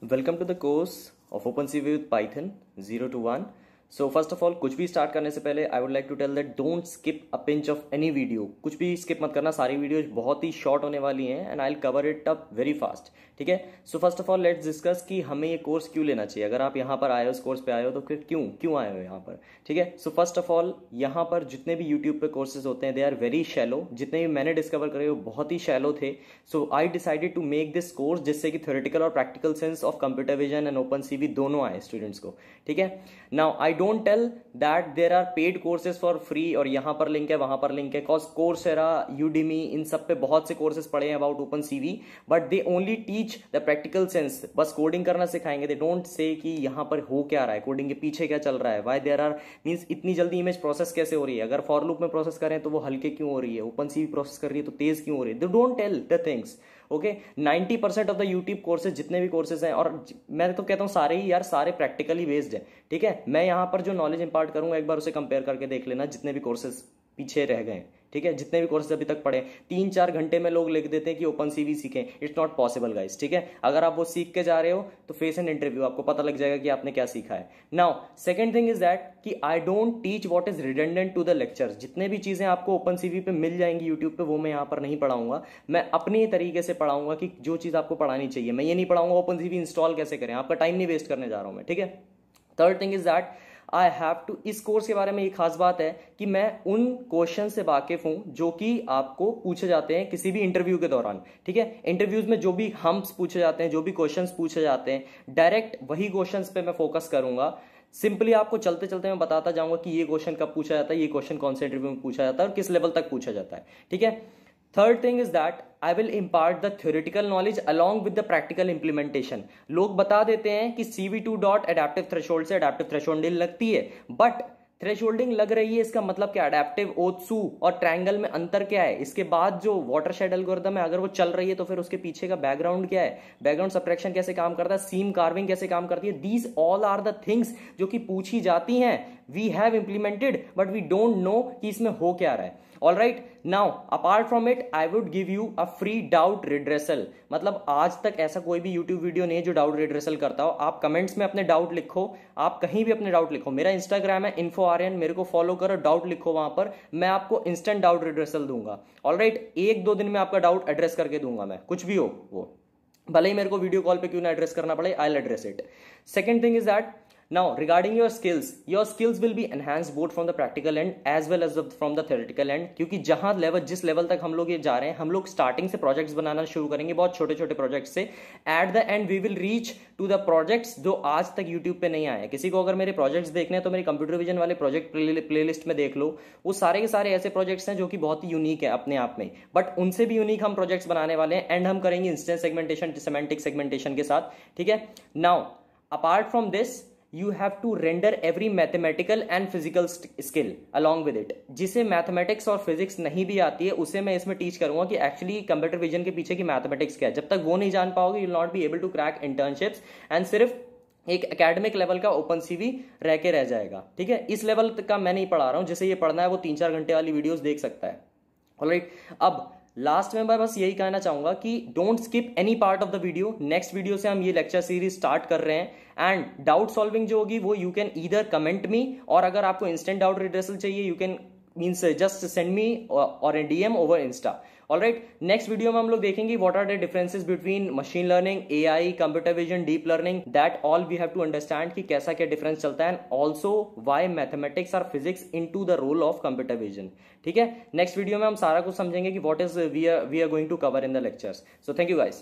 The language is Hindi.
Welcome to the course of OpenCV with Python 0 to 1. So first of all कुछ भी स्टार्ट करने से पहले I would like to tell that don't skip a pinch of any video कुछ भी स्किप मत करना सारी वीडियोज बहुत ही शॉर्ट होने वाली हैं and I will cover it up very fast ठीक है so first of all let's discuss कि हमें ये कोर्स क्यों लेना चाहिए अगर आप यहाँ पर आए हो इस कोर्स पे आए हो तो फिर क्यों क्यों आए हो यहाँ पर ठीक है सो फर्स्ट ऑफ ऑल यहाँ पर जितने भी यूट्यूब पे कोर्सेज होते हैं दे आर वेरी शैलो जितने भी मैंने डिस्कवर करे वो बहुत ही शैलो थे so I decided to make this course जिससे कि थ्योरेटिकल और practical sense of computer vision and open CV दोनों आए स्टूडेंट्स को ठीक है now I don't tell that there are paid courses for free और यहां पर लिंक है वहां पर लिंक है कॉज एरा यूडीमी इन सब पे बहुत से कोर्सेज पढ़े हैं about open CV but they only teach the practical sense बस कोडिंग करना सिखाएंगे दे डोंट से कि यहां पर हो क्या रहा है कोडिंग के पीछे क्या चल रहा है वाई देर आर मीन्स इतनी जल्दी इमेज प्रोसेस कैसे हो रही है अगर फॉर लुक में प्रोसेस करें तो वो हल्के क्यों हो रही है ओपन सीवी प्रोसेस कर रही है तो तेज क्यों हो रही है they don't tell the things okay ninety percent of the YouTube courses जितने भी कोर्सेज हैं और मैं तो कहता हूँ सारे ही यार सारे प्रैक्टिकली बेस्ड है ठीक है मैं यहाँ पर जो नॉलेज इंपार्ट करूँगा एक बार उसे कंपेयर करके देख लेना जितने भी कोर्सेज पीछे रह गए ठीक है जितने भी कोर्सेज अभी तक पढ़े तीन चार घंटे में लोग लिख देते हैं कि ओपन वी सीखें इट्स नॉट पॉसिबल गाइस ठीक है अगर आप वो सीख के जा रहे हो तो फेस एंड इंटरव्यू आपको पता लग जाएगा कि आपने क्या सीखा है now second thing is that कि I don't teach what is redundant to the lecture जितने भी चीज़ें आपको ओपन सीवी पे मिल जाएंगी यूट्यूब पे वो मैं यहाँ पर नहीं पढ़ाऊंगा मैं अपने तरीके से पढ़ाऊंगा कि जो चीज़ आपको पढ़ानी चाहिए मैं ये नहीं पढ़ाऊंगा ओपन सीवी इंस्टॉल कैसे करें आपका टाइम नहीं वेस्ट करने जा रहा हूँ मैं ठीक है third thing is that I have to इस कोर्स के बारे में ये खास बात है कि मैं उन क्वेश्चन से वाकिफ हूं जो कि आपको पूछे जाते हैं किसी भी इंटरव्यू के दौरान ठीक है इंटरव्यूज में जो भी हम्प्स पूछे जाते हैं जो भी क्वेश्चन पूछे जाते हैं डायरेक्ट वही क्वेश्चन पे मैं फोकस करूंगा सिंपली आपको चलते चलते मैं बताता जाऊंगा कि ये क्वेश्चन कब पूछा जाता है ये क्वेश्चन कौन से इंटरव्यू में पूछा जाता है और किस लेवल तक पूछा जाता है ठीक है third thing is that I will impart the theoretical knowledge along with the practical implementation लोग बता देते हैं कि C V two dot adaptive threshold से एडेप्टिव थ्रेशोल्डिंग लगती है बट थ्रेश होल्डिंग लग रही है इसका मतलब क्या अडेप्टिव ओत्सू और ट्रैंगल में अंतर क्या है इसके बाद जो वाटर शेड एल्गोरिदम है अगर वो चल रही है तो फिर उसके पीछे का बैकग्राउंड क्या है बैकग्राउंड सप्रेक्शन कैसे काम करता है सीम कार्विंग कैसे काम करती है these all are the things जो कि पूछी जाती हैं we have implemented but we don't know कि इसमें हो क्या रहा है all right now apart from it I would give you a free doubt redressal मतलब आज तक ऐसा कोई भी यूट्यूब वीडियो नहीं जो डाउट रिड्रेसल करता हो आप कमेंट्स में अपने डाउट लिखो आप कहीं भी अपने डाउट लिखो मेरा इंस्टाग्राम है इन्फो एन मेरे को फॉलो करो डाउट लिखो वहां पर मैं आपको इंस्टेंट डाउट रिड्रेसल दूंगा ऑल राइट एक दो दिन में आपका डाउट एड्रेस करके दूंगा मैं कुछ भी हो वो भले ही मेरे को वीडियो कॉल पे क्यों ना एड्रेस करना पड़े I address it second thing is that Now, regarding your skills, your skills will be enhanced both from the practical end as well as the, from the theoretical end. क्योंकि जहाँ लेवल जिस लेवल तक हम लोग ये जा रहे हैं हम लोग स्टार्टिंग से प्रोजेक्ट्स बनाना शुरू करेंगे बहुत छोटे छोटे प्रोजेक्ट से at the end we will reach to the projects जो आज तक यूट्यूब पे नहीं आए किसी को अगर मेरे प्रोजेक्ट्स देखने हैं तो मेरे कंप्यूटर विजन वाले प्रोजेक्ट प्ले लिस्ट में देख लो वो सारे के सारे ऐसे प्रोजेक्ट्स हैं जो कि बहुत ही यूनिक है अपने आप में बट उनसे भी यूनिक हम प्रोजेक्ट्स बनाने वाले हैं एंड हम करेंगे इंस्टेंट सेगमेंटेशन सेमेंटिक सेगमेंटेशन के साथ ठीक है now apart from this you have to render every mathematical and physical skill along with it जिसे मैथमेटिक्स और फिजिक्स नहीं भी आती है उसे मैं इसमें टीच करूंगा कि एक्चुअली कंप्यूटर विजन के पीछे की मैथमेटिक्स क्या है जब तक वो नहीं जान पाओगे you not be able to crack internships and सिर्फ एक एकेडमिक लेवल का ओपन सीवी रह के रह जाएगा ठीक है इस लेवल का मैं नहीं पढ़ा रहा हूं जैसे ये पढ़ना है वो तीन चार घंटे वाली वीडियोस देख सकता है ऑलराइट right. अब लास्ट में मैं बस यही कहना चाहूंगा कि don't skip any part of the video next video से हम ये लेक्चर सीरीज स्टार्ट कर रहे हैं एंड डाउट सॉल्विंग जो होगी वो you can either comment me और अगर आपको इंस्टेंट डाउट रिड्रेसल चाहिए you can means just send me और a DM over Insta all right next video में हम लोग देखेंगे what are the differences between machine learning A I computer vision deep learning that all we have to understand कि कैसा क्या डिफरेंस चलता है and also why mathematics or physics into the role of computer vision ठीक है नेक्स्ट वीडियो में हम सारा कुछ समझेंगे कि what is we are we are going to cover in the lectures so thank you guys